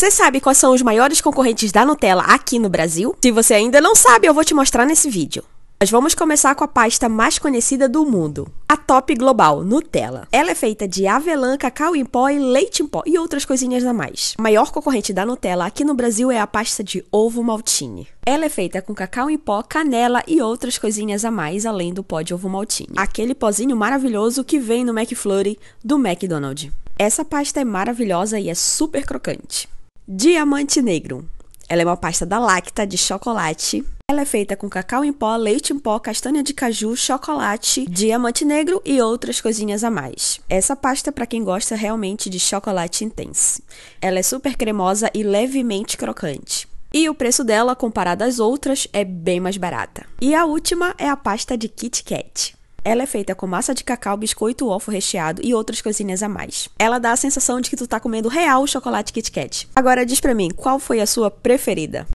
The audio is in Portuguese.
Você sabe quais são os maiores concorrentes da Nutella aqui no Brasil? Se você ainda não sabe, eu vou te mostrar nesse vídeo. Nós vamos começar com a pasta mais conhecida do mundo, a Top Global Nutella. Ela é feita de avelã, cacau em pó e leite em pó e outras coisinhas a mais. A maior concorrente da Nutella aqui no Brasil é a pasta de ovo maltine. Ela é feita com cacau em pó, canela e outras coisinhas a mais além do pó de ovo maltine. Aquele pozinho maravilhoso que vem no McFlurry do McDonald's. Essa pasta é maravilhosa e é super crocante. Diamante Negro. Ela é uma pasta da Lacta de chocolate. Ela é feita com cacau em pó, leite em pó, castanha de caju, chocolate, diamante negro e outras coisinhas a mais. Essa pasta é para quem gosta realmente de chocolate intenso. Ela é super cremosa e levemente crocante. E o preço dela, comparado às outras, é bem mais barata. E a última é a pasta de Kit Kat. Ela é feita com massa de cacau, biscoito ovo recheado e outras coisinhas a mais. Ela dá a sensação de que tu tá comendo real chocolate Kit Kat. Agora diz pra mim, qual foi a sua preferida?